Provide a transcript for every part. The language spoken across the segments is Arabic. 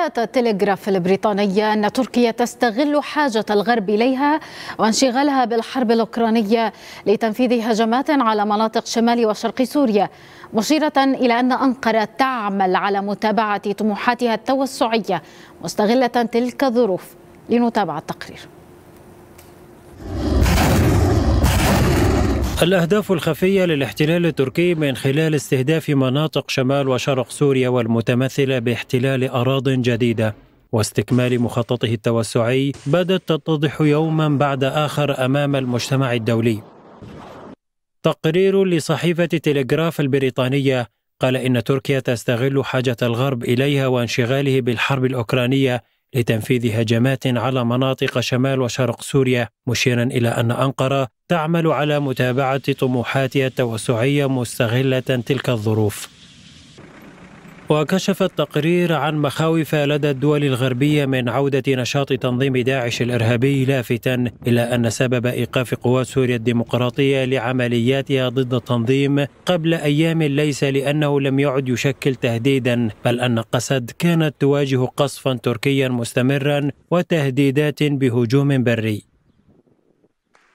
قالت التلغراف البريطانية أن تركيا تستغل حاجة الغرب إليها وانشغالها بالحرب الأوكرانية لتنفيذ هجمات على مناطق شمال وشرق سوريا مشيرة إلى أن أنقرة تعمل على متابعة طموحاتها التوسعية مستغلة تلك الظروف لنتابع التقرير الأهداف الخفية للاحتلال التركي من خلال استهداف مناطق شمال وشرق سوريا والمتمثلة باحتلال أراض جديدة واستكمال مخططه التوسعي بدأت تتضح يوما بعد آخر أمام المجتمع الدولي تقرير لصحيفة تلغراف البريطانية قال إن تركيا تستغل حاجة الغرب إليها وانشغاله بالحرب الأوكرانية لتنفيذ هجمات على مناطق شمال وشرق سوريا مشيرا الى ان انقره تعمل على متابعه طموحاتها التوسعيه مستغله تلك الظروف وكشف التقرير عن مخاوف لدى الدول الغربية من عودة نشاط تنظيم داعش الإرهابي لافتا إلى أن سبب إيقاف قوات سوريا الديمقراطية لعملياتها ضد التنظيم قبل أيام ليس لأنه لم يعد يشكل تهديدا بل أن قسد كانت تواجه قصفا تركيا مستمرا وتهديدات بهجوم بري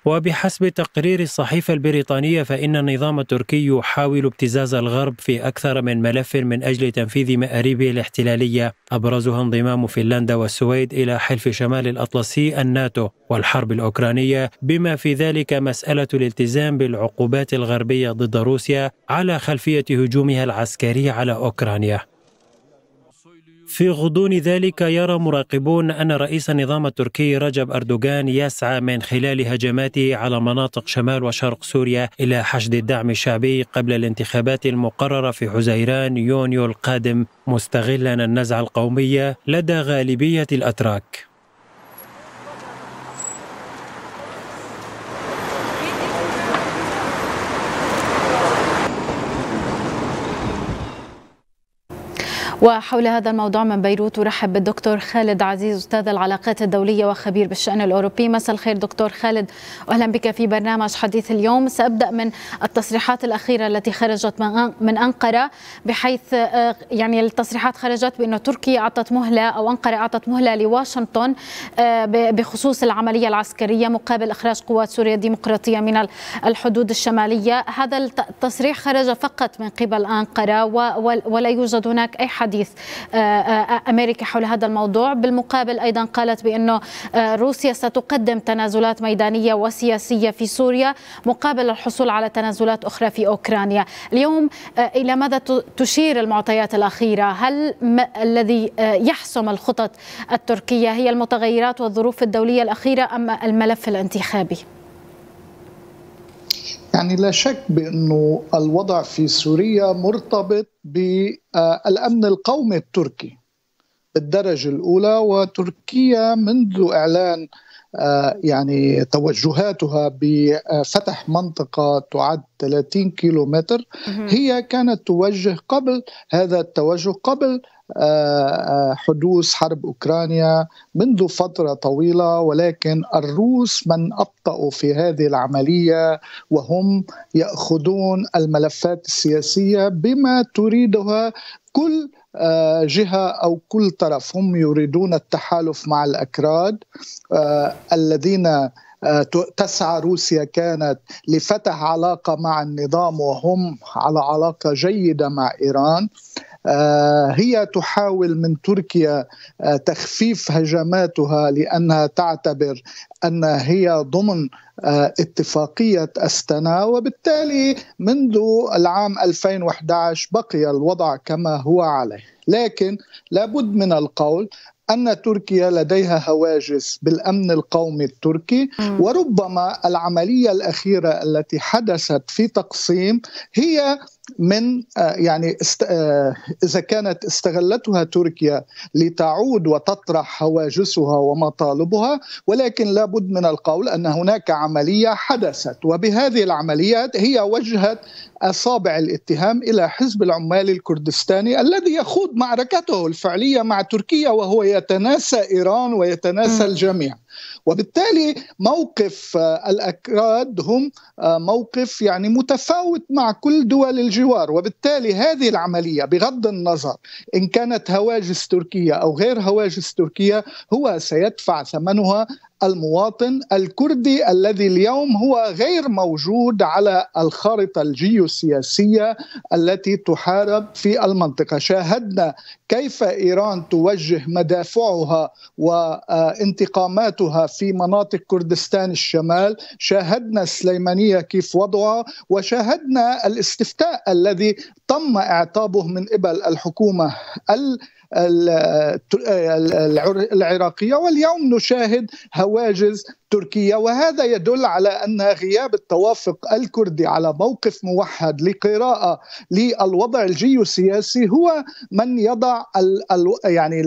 وبحسب تقرير الصحيفة البريطانية فإن النظام التركي يحاول ابتزاز الغرب في أكثر من ملف من أجل تنفيذ مآربه الاحتلالية أبرزها انضمام فنلندا والسويد إلى حلف شمال الأطلسي الناتو والحرب الأوكرانية بما في ذلك مسألة الالتزام بالعقوبات الغربية ضد روسيا على خلفية هجومها العسكري على أوكرانيا في غضون ذلك يرى مراقبون أن رئيس النظام التركي رجب أردوغان يسعى من خلال هجماته على مناطق شمال وشرق سوريا إلى حشد الدعم الشعبي قبل الانتخابات المقررة في حزيران يونيو القادم مستغلا النزعة القومية لدى غالبية الأتراك وحول هذا الموضوع من بيروت ارحب بالدكتور خالد عزيز استاذ العلاقات الدوليه وخبير بالشان الاوروبي مساء الخير دكتور خالد اهلا بك في برنامج حديث اليوم سابدا من التصريحات الاخيره التي خرجت من انقره بحيث آه، يعني التصريحات خرجت بانه تركيا اعطت مهله او انقره اعطت مهله لواشنطن آه، بخصوص العمليه العسكريه مقابل اخراج قوات سوريا الديمقراطيه من الحدود الشماليه هذا التصريح خرج فقط من قبل انقره ولا يوجد هناك اي حد حديث آه، آه، امريكا حول هذا الموضوع بالمقابل ايضا قالت بانه آه، روسيا ستقدم تنازلات ميدانيه وسياسيه في سوريا مقابل الحصول على تنازلات اخرى في اوكرانيا اليوم الى ماذا تشير المعطيات الاخيره هل الذي يحسم الخطط التركيه هي المتغيرات والظروف الدوليه الاخيره ام الملف الانتخابي يعني لا شك بانه الوضع في سوريا مرتبط بالامن القومي التركي بالدرجه الاولى وتركيا منذ اعلان آه، يعني توجهاتها بفتح منطقة تعد 30 كيلومتر هي كانت توجه قبل هذا التوجه قبل آه، آه، حدوث حرب اوكرانيا منذ فتره طويله ولكن الروس من ابطاوا في هذه العمليه وهم ياخذون الملفات السياسيه بما تريدها كل آه، جهه او كل طرف هم يريدون التحالف مع الاكراد الذين تسعى روسيا كانت لفتح علاقه مع النظام وهم على علاقه جيده مع ايران آه، هي تحاول من تركيا آه، تخفيف هجماتها لانها تعتبر ان هي ضمن آه، اتفاقيه استنا وبالتالي منذ العام 2011 بقي الوضع كما هو عليه لكن لابد من القول ان تركيا لديها هواجس بالامن القومي التركي وربما العمليه الاخيره التي حدثت في تقسيم هي من آه، يعني آه، اذا كانت استغلتها تركيا لتعود وتطرح هواجسها ومطالبها ولكن لابد من القول ان هناك عمليه حدثت وبهذه العمليات هي وجهت اصابع الاتهام الى حزب العمال الكردستاني الذي يخوض معركته الفعليه مع تركيا وهو يتناسى ايران ويتناسى الجميع وبالتالي موقف آه، الأكراد هم آه، موقف يعني متفاوت مع كل دول الجوار وبالتالي هذه العملية بغض النظر إن كانت هواجس تركيه أو غير هواجس تركيه هو سيدفع ثمنها المواطن الكردي الذي اليوم هو غير موجود على الخارطه الجيوسياسيه التي تحارب في المنطقه، شاهدنا كيف ايران توجه مدافعها وانتقاماتها في مناطق كردستان الشمال، شاهدنا السليمانيه كيف وضعها، وشاهدنا الاستفتاء الذي تم اعطابه من قبل الحكومه ال العراقية واليوم نشاهد هواجز تركيا وهذا يدل على أن غياب التوافق الكردي على موقف موحد لقراءة للوضع الجيوسياسي هو من يضع يعني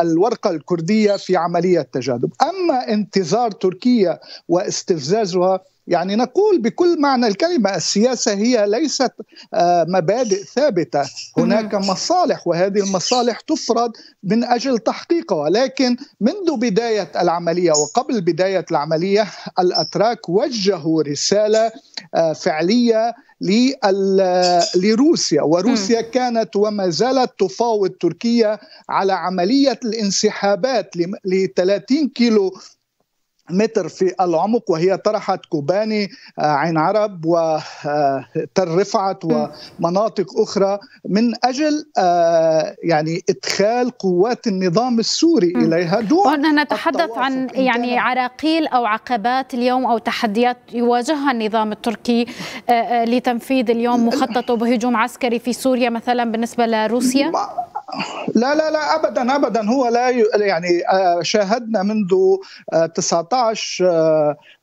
الورقة الكردية في عملية تجاذب أما انتظار تركيا واستفزازها يعني نقول بكل معنى الكلمة السياسة هي ليست آه، مبادئ ثابتة هناك مصالح وهذه المصالح تفرض من أجل تحقيقها ولكن منذ بداية العملية وقبل بداية العملية الأتراك وجهوا رسالة آه، فعلية لروسيا وروسيا كانت وما زالت تفاوض تركيا على عملية الانسحابات ل 30 كيلو متر في العمق وهي طرحت كوباني آه، عين عرب وتل آه، رفعت ومناطق اخرى من اجل آه، يعني ادخال قوات النظام السوري اليها دون وهنا نتحدث عن يعني عراقيل او عقبات اليوم او تحديات يواجهها النظام التركي لتنفيذ اليوم مخططه بهجوم عسكري في سوريا مثلا بالنسبه لروسيا لا لا لا ابدا ابدا هو لا يعني آه، شاهدنا منذ 19 آه،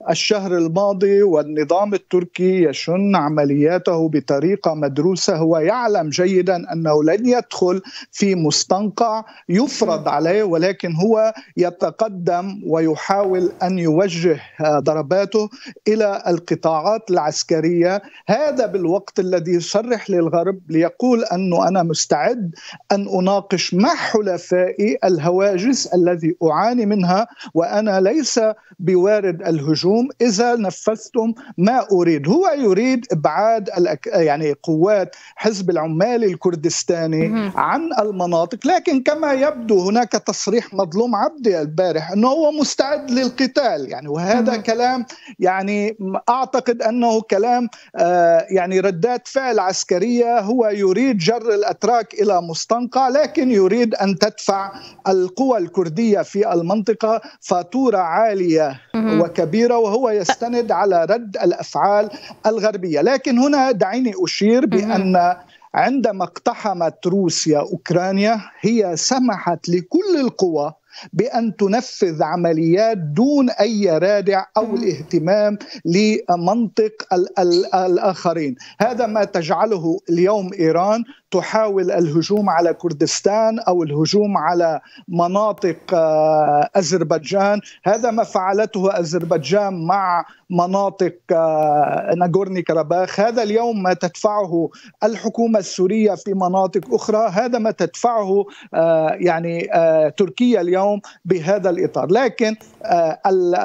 آه، الشهر الماضي والنظام التركي يشن عملياته بطريقه مدروسه هو يعلم جيدا انه لن يدخل في مستنقع يفرض عليه ولكن هو يتقدم ويحاول ان يوجه ضرباته الى القطاعات العسكريه هذا بالوقت الذي يصرح للغرب ليقول انه انا مستعد ان اناقش مع حلفائي الهواجس الذي اعاني منها وانا ليس بوارد الهجوم اذا نفذتم ما اريد، هو يريد ابعاد الأك... يعني قوات حزب العمال الكردستاني عن المناطق، لكن كما يبدو هناك تصريح مظلوم عبدي البارح انه هو مستعد للقتال يعني وهذا كلام يعني اعتقد انه كلام آه يعني ردات فعل عسكريه هو يريد جر الاتراك الى مستنقع لكن يريد أن تدفع القوى الكردية في المنطقة فاتورة عالية وكبيرة وهو يستند على رد الأفعال الغربية لكن هنا دعيني أشير بأن عندما اقتحمت روسيا أوكرانيا هي سمحت لكل القوى بأن تنفذ عمليات دون أي رادع أو الاهتمام لمنطق الـ الـ الآخرين هذا ما تجعله اليوم إيران تحاول الهجوم على كردستان او الهجوم على مناطق آه، اذربيجان هذا ما فعلته اذربيجان مع مناطق آه، ناغورني كرباخ هذا اليوم ما تدفعه الحكومة السورية في مناطق أخرى هذا ما تدفعه آه، يعني آه، تركيا اليوم بهذا الإطار لكن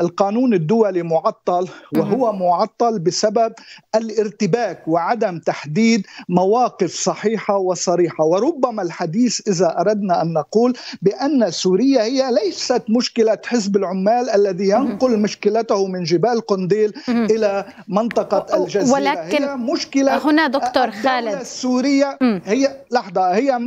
القانون الدولي معطل وهو معطل بسبب الارتباك وعدم تحديد مواقف صحيحة وصريحة وربما الحديث إذا أردنا أن نقول بأن سوريا هي ليست مشكلة حزب العمال الذي ينقل مشكلته من جبال قنديل التوصيل الى منطقه الجزيره ولكن هي مشكله هنا دكتور خالد الدولة السوريه هي لحظه هي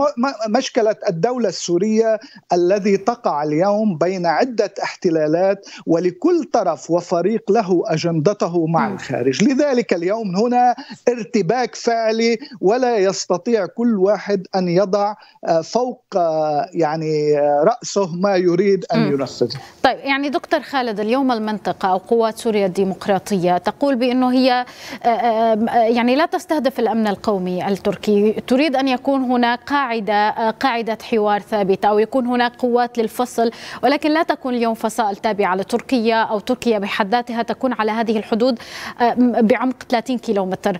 مشكله الدوله السوريه الذي تقع اليوم بين عده احتلالات ولكل طرف وفريق له اجندته مع الخارج لذلك اليوم هنا ارتباك فعلي ولا يستطيع كل واحد ان يضع آه، فوق آه، يعني آه، راسه ما يريد ان ينفذه طيب يعني دكتور خالد اليوم المنطقه او قوات سوريا الديمقراطيه الديمقراطية تقول بأنه هي آه، آه، يعني لا تستهدف الأمن القومي التركي تريد أن يكون هناك قاعدة آه، قاعدة حوار ثابتة أو يكون هناك قوات للفصل ولكن لا تكون اليوم فصائل تابعة لتركيا أو تركيا بحد ذاتها تكون على هذه الحدود بعمق 30 كيلومتر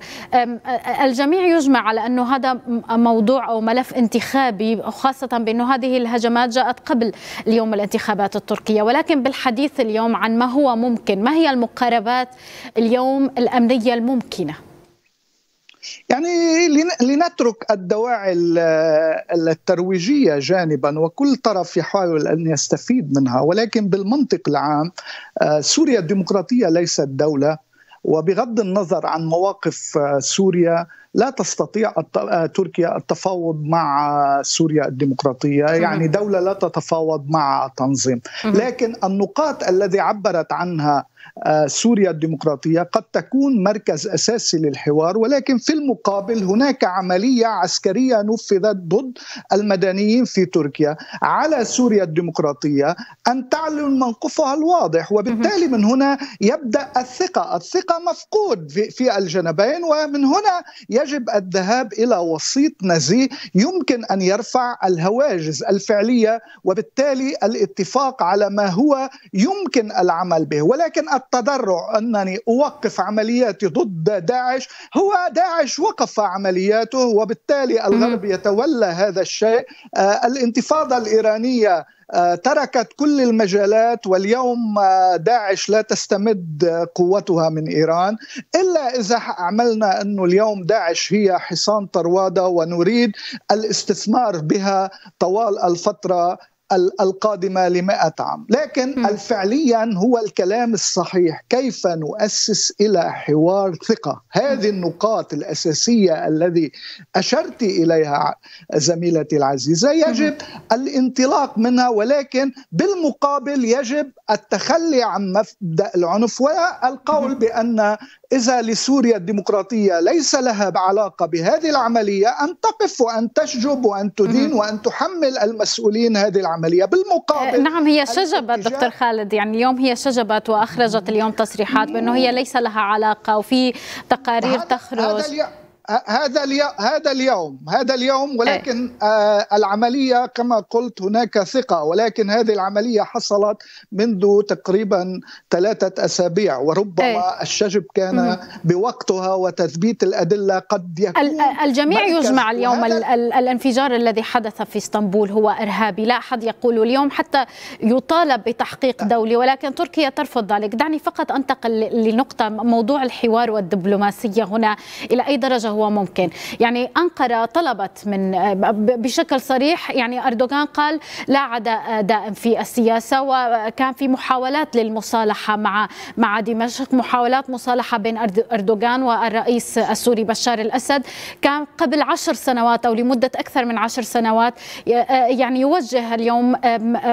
الجميع يجمع على أنه هذا موضوع أو ملف انتخابي خاصة بأنه هذه الهجمات جاءت قبل اليوم الانتخابات التركية ولكن بالحديث اليوم عن ما هو ممكن ما هي المقاربة الإجابات اليوم الأمنية الممكنة؟ يعني لنترك الدواعي الترويجية جانبا وكل طرف يحاول أن يستفيد منها ولكن بالمنطق العام آه، سوريا الديمقراطية ليست دولة وبغض النظر عن مواقف آه، سوريا لا تستطيع آه، تركيا التفاوض مع سوريا الديمقراطية يعني دولة لا تتفاوض مع تنظيم لكن النقاط التي عبرت عنها آه، سوريا الديمقراطيه قد تكون مركز اساسي للحوار ولكن في المقابل هناك عمليه عسكريه نفذت ضد المدنيين في تركيا على سوريا الديمقراطيه ان تعلن موقفها الواضح وبالتالي من هنا يبدا الثقه، الثقه مفقود في الجنبين ومن هنا يجب الذهاب الى وسيط نزيه يمكن ان يرفع الهواجز الفعليه وبالتالي الاتفاق على ما هو يمكن العمل به ولكن التضرع أنني أوقف عملياتي ضد داعش هو داعش وقف عملياته وبالتالي الغرب يتولى هذا الشيء آه، الانتفاضة الإيرانية آه، تركت كل المجالات واليوم آه، داعش لا تستمد قوتها من ايران الا اذا عملنا انه اليوم داعش هي حصان طرواده ونريد الاستثمار بها طوال الفتره القادمة لمائة عام لكن فعليا هو الكلام الصحيح كيف نؤسس إلى حوار ثقة هذه النقاط الأساسية الذي أشرت إليها زميلتي العزيزة يجب الانطلاق منها ولكن بالمقابل يجب التخلي عن مبدأ العنف والقول بأن إذا لسوريا الديمقراطية ليس لها علاقة بهذه العملية أن تقف وأن تشجب وأن تدين وأن تحمل المسؤولين هذه العملية بالمقابل آه، نعم هي شجبت دكتور خالد يعني اليوم هي شجبت وأخرجت اليوم تصريحات بأنه هي ليس لها علاقة وفي تقارير تخرج هذا اليوم هذا اليوم هذا إيه. اليوم ولكن آه العمليه كما قلت هناك ثقه ولكن هذه العمليه حصلت منذ تقريبا ثلاثه اسابيع وربما إيه. الشجب كان بوقتها وتثبيت الادله قد يكون الجميع يجمع اليوم الانفجار الذي حدث في اسطنبول هو ارهابي لا احد يقول اليوم حتى يطالب بتحقيق دولي ولكن تركيا ترفض ذلك دعني فقط انتقل لنقطه موضوع الحوار والدبلوماسيه هنا الى اي درجه هو هو ممكن يعني أنقرة طلبت من بشكل صريح يعني أردوغان قال لا عداء دائم في السياسة وكان في محاولات للمصالحة مع مع دمشق محاولات مصالحة بين أردوغان والرئيس السوري بشار الأسد كان قبل عشر سنوات أو لمدة أكثر من عشر سنوات يعني يوجه اليوم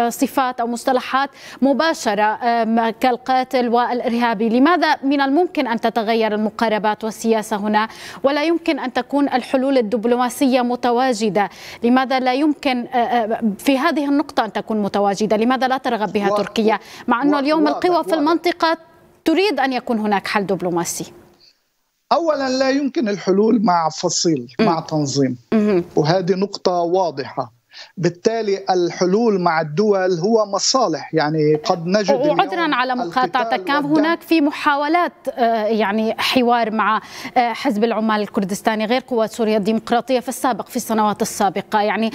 صفات أو مصطلحات مباشرة كالقاتل والإرهابي لماذا من الممكن أن تتغير المقاربات والسياسة هنا ولا يمكن أن تكون الحلول الدبلوماسية متواجدة لماذا لا يمكن آه، آه، في هذه النقطة أن تكون متواجدة لماذا لا ترغب بها تركيا مع أنه اليوم القوى في المنطقة تريد أن يكون هناك حل دبلوماسي اولا لا يمكن الحلول مع فصيل مع تنظيم وهذه نقطه واضحه بالتالي الحلول مع الدول هو مصالح يعني قد نجد وعذرا على مقاطعتك كان هناك في محاولات آه، يعني حوار مع آه، حزب العمال الكردستاني غير قوات سوريا الديمقراطية في السابق في السنوات السابقة يعني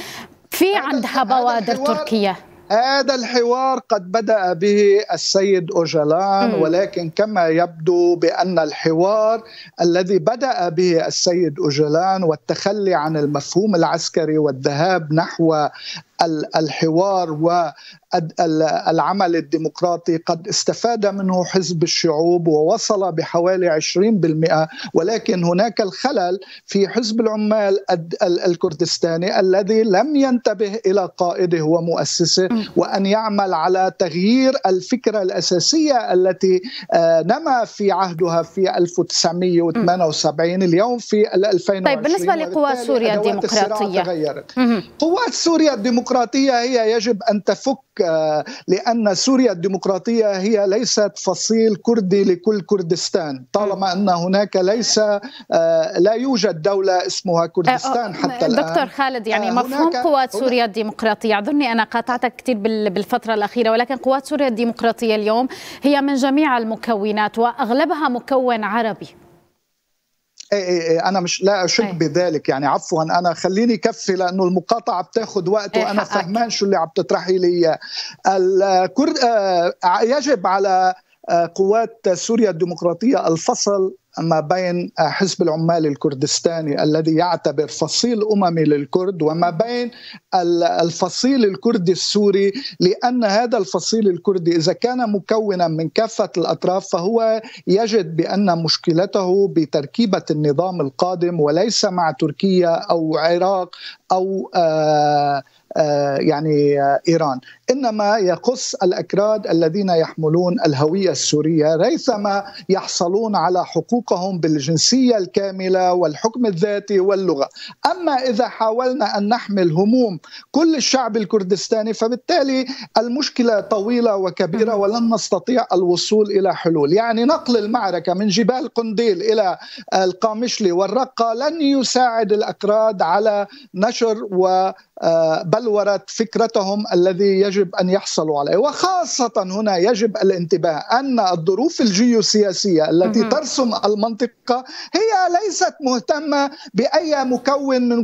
في عندها بوادر تركية هذا الحوار قد بدأ به السيد أوجلان ولكن كما يبدو بأن الحوار الذي بدأ به السيد أوجلان والتخلي عن المفهوم العسكري والذهاب نحو الحوار والعمل الديمقراطي قد استفاد منه حزب الشعوب ووصل بحوالي 20% ولكن هناك الخلل في حزب العمال الكردستاني الذي لم ينتبه إلى قائده ومؤسسه وأن يعمل على تغيير الفكرة الأساسية التي آه، نما في عهدها في 1978 اليوم في 2020 طيب بالنسبة لقوى سوريا الديمقراطية قوات سوريا الديمقراطية الديمقراطية هي يجب أن تفك آه، لأن سوريا الديمقراطية هي ليست فصيل كردي لكل كردستان طالما أن هناك ليس آه، لا يوجد دولة اسمها كردستان آه، حتى الآن دكتور خالد يعني مفهوم قوات سوريا الديمقراطية أعذرني أنا قاطعتك كثير بالفترة الأخيرة ولكن قوات سوريا الديمقراطية اليوم هي من جميع المكونات وأغلبها مكون عربي إيه، إيه، إيه، انا مش لا اشك أي. بذلك يعني عفوا انا خليني كفي لانه المقاطعه بتاخذ وقت وانا فهمان شو اللي عم تطرحي لي اياه آه، يجب على آه، قوات سوريا الديمقراطيه الفصل ما بين آه، حزب العمال الكردستاني الذي يعتبر فصيل اممي للكرد وما بين الفصيل الكردي السوري لان هذا الفصيل الكردي اذا كان مكونا من كافه الاطراف فهو يجد بان مشكلته بتركيبه النظام القادم وليس مع تركيا او عراق او آه، يعني ايران انما يقص الاكراد الذين يحملون الهويه السوريه ريثما يحصلون على حقوقهم بالجنسيه الكامله والحكم الذاتي واللغه، اما اذا حاولنا ان نحمل هموم كل الشعب الكردستاني فبالتالي المشكله طويله وكبيره ولن نستطيع الوصول الى حلول، يعني نقل المعركه من جبال قنديل الى القامشلي والرقه لن يساعد الاكراد على نشر وبلوره آه، فكرتهم الذي يجب يجب ان يحصلوا عليه وخاصه هنا يجب الانتباه ان الظروف الجيوسياسيه التي ترسم المنطقه هي ليست مهتمه باي مكون من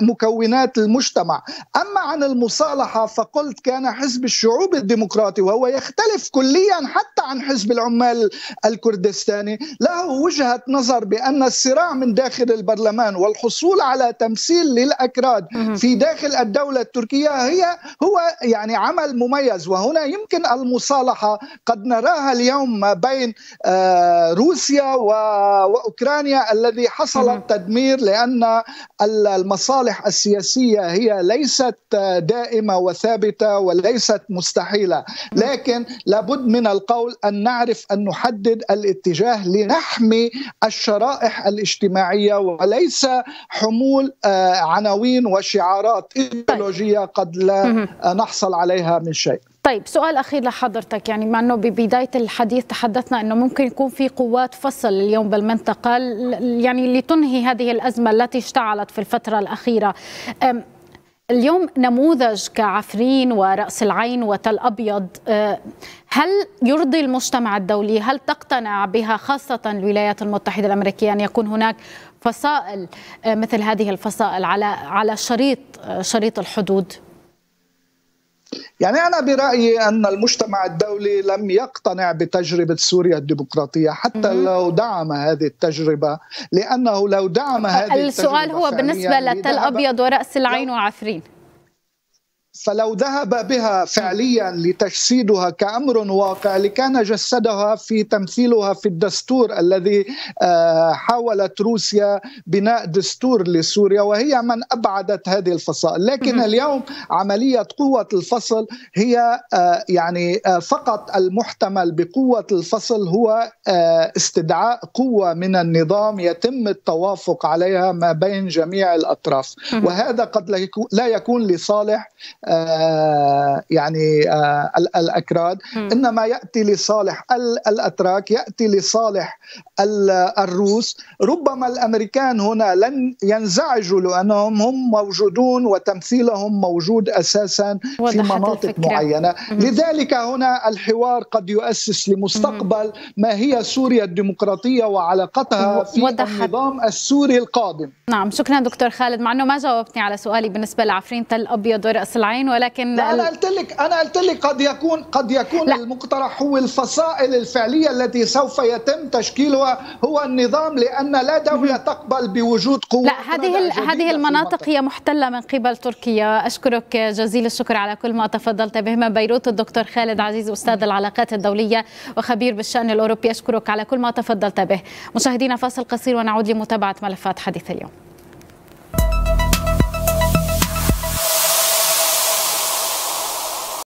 مكونات المجتمع اما عن المصالحه فقلت كان حزب الشعوب الديمقراطي وهو يختلف كليا حتى عن حزب العمال الكردستاني له وجهه نظر بان الصراع من داخل البرلمان والحصول على تمثيل للاكراد في داخل الدوله التركيه هي هو يعني عمل مميز وهنا يمكن المصالحه قد نراها اليوم ما بين آه، روسيا واوكرانيا الذي حصل التدمير لان المصالح السياسيه هي ليست دائمه وثابته وليست مستحيله لكن لابد من القول ان نعرف ان نحدد الاتجاه لنحمي الشرائح الاجتماعيه وليس حمول آه، عناوين وشعارات طيب. ايديولوجيه قد لا نحصل يحصل عليها من شيء طيب سؤال اخير لحضرتك يعني مع انه ببدايه الحديث تحدثنا انه ممكن يكون في قوات فصل اليوم بالمنطقه يعني لتنهي هذه الازمه التي اشتعلت في الفتره الاخيره اليوم نموذج كعفرين ورأس العين وتل أبيض أه، هل يرضي المجتمع الدولي هل تقتنع بها خاصة الولايات المتحدة الأمريكية أن يكون هناك فصائل أه، مثل هذه الفصائل على على شريط شريط الحدود يعني أنا برأيي أن المجتمع الدولي لم يقتنع بتجربة سوريا الديمقراطية لو دعم هذه التجربة لأنه لو دعم هذه السؤال التجربة هو بالنسبة للتل أبيض ورأس العين وعفرين فلو ذهب بها فعليا لتجسيدها كامر واقع لكان جسدها في تمثيلها في الدستور الذي آه، حاولت روسيا بناء دستور لسوريا وهي من ابعدت هذه الفصائل، لكن اليوم عمليه قوه الفصل هي آه، يعني آه، فقط المحتمل بقوه الفصل هو استدعاء قوه من النظام يتم التوافق عليها ما بين جميع الاطراف، وهذا قد لا يكون لصالح آه، يعني آه، الأكراد إنما يأتي لصالح الأتراك يأتي لصالح الروس ربما الأمريكان هنا لن ينزعجوا لأنهم هم موجودون وتمثيلهم موجود أساسا في مناطق معينة لذلك هنا الحوار قد يؤسس لمستقبل ما هي سوريا الديمقراطية وعلاقتها في وضحت. النظام السوري القادم نعم شكرا دكتور خالد مع أنه ما جاوبتني على سؤالي بالنسبة لعفرين تل أبيض ورأس العين اسبوعين ولكن لا انا قلت لك انا قلت لك قد يكون قد يكون لا. المقترح هو الفصائل الفعليه التي سوف يتم تشكيلها هو النظام لان لا دوله تقبل بوجود قوة لا هذه هذه المناطق هي محتله من قبل تركيا اشكرك جزيل الشكر على كل ما تفضلت به من بيروت الدكتور خالد عزيز استاذ العلاقات الدوليه وخبير بالشان الاوروبي اشكرك على كل ما تفضلت به مشاهدينا فاصل قصير ونعود لمتابعه ملفات حديث اليوم